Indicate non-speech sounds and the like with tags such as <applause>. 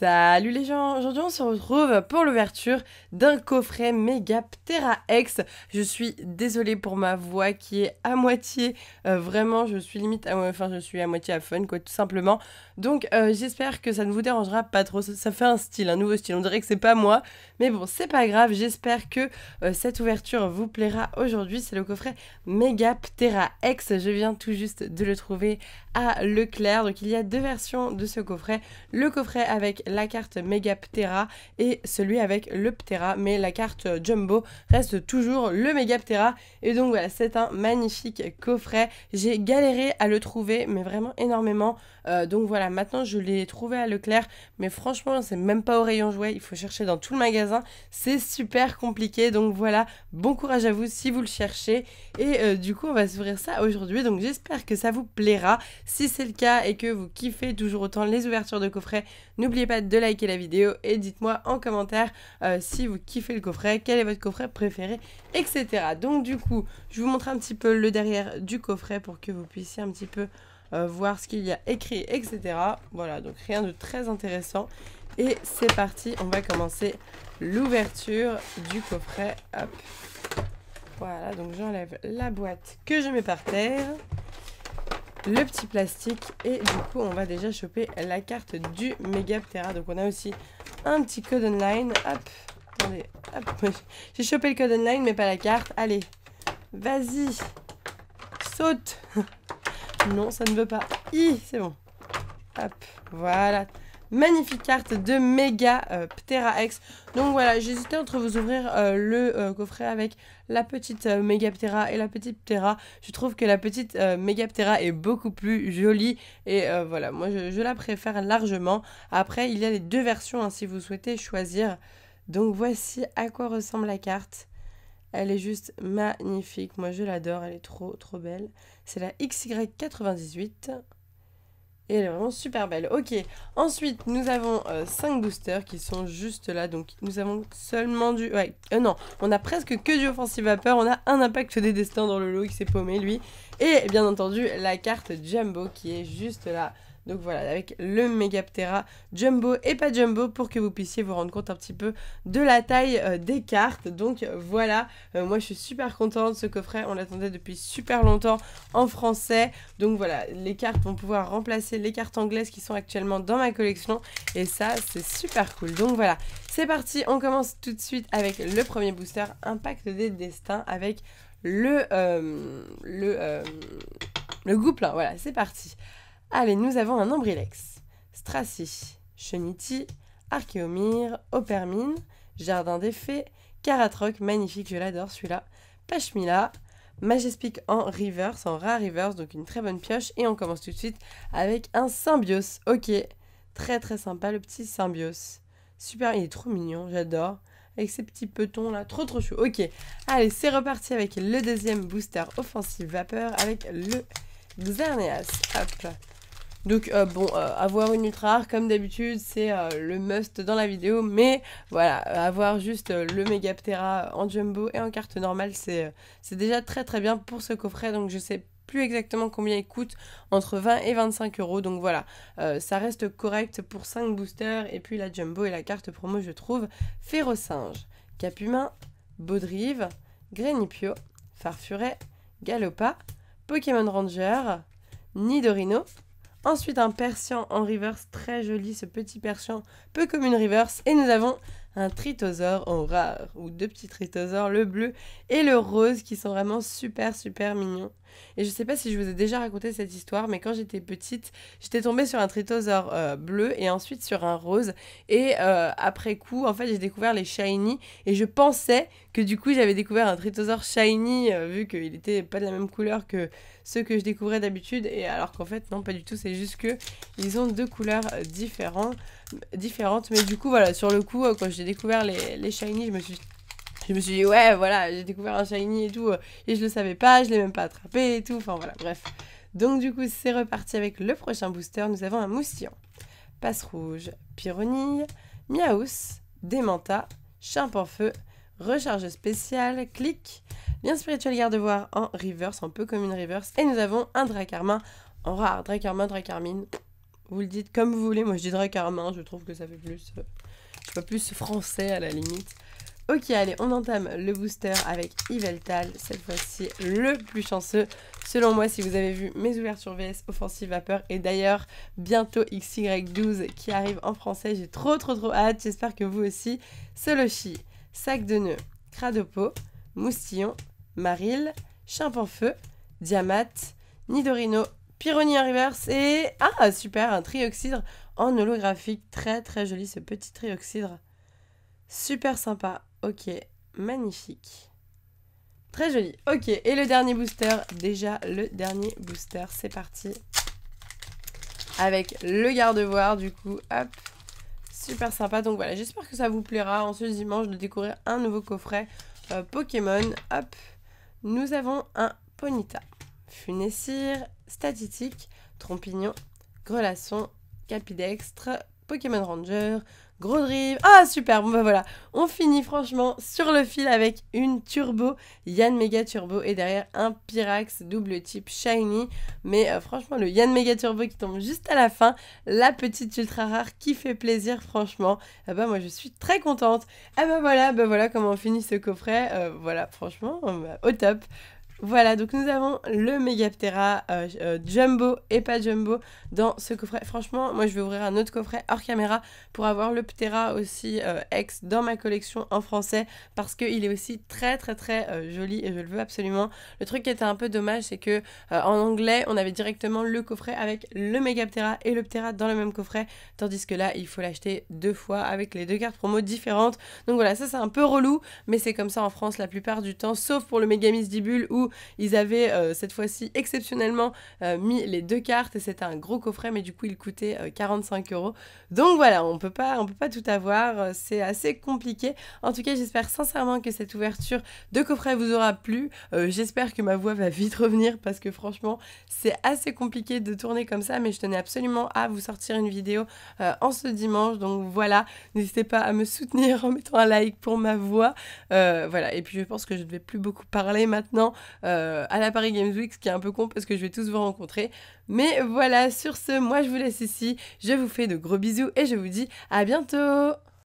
Salut les gens, aujourd'hui on se retrouve pour l'ouverture d'un coffret méga Ptera X. Je suis désolée pour ma voix qui est à moitié, euh, vraiment je suis limite, à, enfin je suis à moitié à fun quoi tout simplement. Donc euh, j'espère que ça ne vous dérangera pas trop, ça, fait un style, un nouveau style, on dirait que c'est pas moi. Mais bon c'est pas grave, j'espère que euh, cette ouverture vous plaira aujourd'hui. C'est le coffret méga Ptera X, je viens tout juste de le trouver à Leclerc. Donc il y a deux versions de ce coffret, le coffret avec la carte Megaptera et celui avec le Ptera, mais la carte Jumbo reste toujours le Megaptera. Et donc voilà, c'est un magnifique coffret. J'ai galéré à le trouver, mais vraiment énormément. Euh, donc voilà, maintenant je l'ai trouvé à Leclerc, mais franchement, c'est même pas au rayon jouet, il faut chercher dans tout le magasin. C'est super compliqué, donc voilà, bon courage à vous si vous le cherchez. Et euh, du coup, on va s'ouvrir ça aujourd'hui, donc j'espère que ça vous plaira. Si c'est le cas et que vous kiffez toujours autant les ouvertures de coffrets, n'oubliez pas de liker la vidéo et dites-moi en commentaire euh, si vous kiffez le coffret, quel est votre coffret préféré, etc. Donc du coup, je vous montre un petit peu le derrière du coffret pour que vous puissiez un petit peu euh, voir ce qu'il y a écrit, etc. Voilà, donc rien de très intéressant. Et c'est parti, on va commencer l'ouverture du coffret. Voilà, donc j'enlève la boîte que je mets par terre le petit plastique. Et du coup, on va déjà choper la carte du Megaptera. Donc, on a aussi un petit code online. Hop, attendez, <laughs> J'ai chopé le code online, mais pas la carte. Allez, vas-y, saute. <laughs> non, ça ne veut pas. I, c'est bon. Hop, voilà, Magnifique carte de Mega euh, Ptera X. Donc voilà, j'hésitais entre vous ouvrir euh, le euh, coffret avec la petite méga Ptera et la petite Ptera. Je trouve que la petite Mega Ptera est beaucoup plus jolie. Et voilà, moi je, la préfère largement. Après, il y a les deux versions hein, si vous souhaitez choisir. Donc voici à quoi ressemble la carte. Elle est juste magnifique. Moi je l'adore, elle est trop trop belle. C'est la XY98. Et elle est vraiment super belle. Ok, ensuite nous avons euh, cinq 5 boosters qui sont juste là. Donc nous avons seulement du... Ouais, euh, non, on a presque que du offensive vapeur. On a un impact des destins dans le lot qui s'est paumé lui. Et bien entendu la carte Jumbo qui est juste là. Donc voilà, avec le Megaptera Jumbo et pas Jumbo pour que vous puissiez vous rendre compte un petit peu de la taille euh, des cartes. Donc voilà, euh, moi je suis super contente. de Ce coffret, on l'attendait depuis super longtemps en français. Donc voilà, les cartes vont pouvoir remplacer les cartes anglaises qui sont actuellement dans ma collection. Et ça, c'est super cool. Donc voilà, c'est parti. On commence tout de suite avec le premier booster Impact des Destins avec le... Euh, le... le voilà, c'est parti. Allez, nous avons un ombrilex Stracy, Cheniti, Archéomir, Opermine, Jardin des Fées, Caratroc, magnifique, je l'adore celui-là, Pachmila, Majespic en reverse, en rare reverse, donc une très bonne pioche. Et on commence tout de suite avec un Symbios. Ok, très très sympa le petit Symbios. Super, il est trop mignon, j'adore. Avec ses petits petons là, trop trop chou. Ok, allez, c'est reparti avec le deuxième booster offensive vapeur avec le Xerneas. Hop, donc euh, bon, euh, avoir une ultra rare comme d'habitude, c'est euh, le must dans la vidéo, mais voilà, avoir juste le Megaptera en jumbo et en carte normale, c'est déjà très très bien pour ce coffret, donc je sais plus exactement combien il coûte, entre 20 et 25 euros. Donc voilà, ça reste correct pour 5 boosters. Et puis la jumbo et la carte promo, je trouve. Férocinge, Capumin, Baudrive, Grenipio, Farfuret, Galopa, Pokémon Ranger, Nidorino, Ensuite, un persian en reverse, très joli ce petit persian, peu comme une reverse. Et nous avons un tritosaure en rare, ou deux petits tritosaures, le bleu et le rose, qui sont vraiment super, super mignons. Et je sais pas si je vous ai déjà raconté cette histoire, mais quand j'étais petite, j'étais tombée sur un tritosaure euh, bleu et ensuite sur un rose. Et euh, après coup, en fait, j'ai découvert les shiny et je pensais que du coup, j'avais découvert un tritosaure shiny euh, vu qu'il était pas de la même couleur que ceux que je découvrais d'habitude. Et alors qu'en fait, non, pas du tout. C'est juste que ils ont deux couleurs différentes, différentes. Mais du coup, voilà, sur le coup, quand j'ai découvert les, shiny, je me suis je me suis dit ouais voilà j'ai découvert un shiny et tout et je le savais pas je l'ai même pas attrapé et tout enfin voilà bref donc du coup c'est reparti avec le prochain booster nous avons un moustillon passe rouge pyronille miaous démenta chimp en feu recharge spéciale clic lien spirituel garde-voir en reverse un peu comme une reverse et nous avons un dracarmin en rare dracarmin dracarmine vous le dites comme vous voulez moi je dis dracarmin je trouve que ça fait plus euh, pas plus français à la limite. Ok, allez, on entame le booster avec Yveltal, cette fois-ci le plus chanceux. Selon moi, si vous avez vu mes ouvertures VS Offensive Vapeur et d'ailleurs bientôt XY12 qui arrive en français, j'ai trop trop trop hâte, j'espère que vous aussi. Soloshi, Sac de Nœuds, Cradopo, Moustillon, Maril, feu, Diamate, Nidorino, Pyronia Reverse et... Ah, super, un trioxydre en holographique. Très, très joli ce petit trioxydre. Super sympa. Ok, magnifique. Très joli. Ok, et le dernier booster. Déjà, le dernier booster. C'est parti. Avec le garde-voir, du coup. Hop. Super sympa. Donc voilà, j'espère que ça vous plaira en ce dimanche de découvrir un nouveau coffret euh, Pokémon. Hop. Nous avons un Ponita. Funessir, Statistique, Trompignon, Grelasson, Capidextre, Pokémon Ranger, Gros Ah super, bon bah, voilà, on finit franchement sur le fil avec une Turbo, Yann Mega Turbo et derrière un Pyrax double type Shiny. Mais euh, franchement le Yann Mega Turbo qui tombe juste à la fin, la petite ultra rare qui fait plaisir franchement. bah moi je suis très contente. Ah bah voilà, bah voilà comment on finit ce coffret. Euh, voilà franchement euh, au top. Voilà, donc nous avons le Megaptera euh, euh, Jumbo et pas Jumbo dans ce coffret. Franchement, moi je vais ouvrir un autre coffret hors caméra pour avoir le Ptera aussi euh, X ex dans ma collection en français parce qu'il est aussi très très très joli et je le veux absolument. Le truc qui était un peu dommage, c'est que en anglais, on avait directement le coffret avec le Megaptera et le Ptera dans le même coffret, tandis que là, il faut l'acheter deux fois avec les deux cartes promo différentes. Donc voilà, ça c'est un peu relou, mais c'est comme ça en France la plupart du temps, sauf pour le Megamistibule Dibule où ils avaient euh, cette fois-ci exceptionnellement euh, mis les deux cartes et c'était un gros coffret, mais du coup, il coûtait 45 euros. Donc voilà, on peut pas, on peut pas tout avoir, euh, c'est assez compliqué. En tout cas, j'espère sincèrement que cette ouverture de coffret vous aura plu. j'espère que ma voix va vite revenir parce que franchement, c'est assez compliqué de tourner comme ça, mais je tenais absolument à vous sortir une vidéo en ce dimanche. Donc voilà, n'hésitez pas à me soutenir en mettant un like pour ma voix. voilà, et puis je pense que je ne vais plus beaucoup parler maintenant. Euh, à la Paris Games Week, ce qui est un peu con parce que je vais tous vous rencontrer. Mais voilà, sur ce, moi je vous laisse ici, je vous fais de gros bisous et je vous dis à bientôt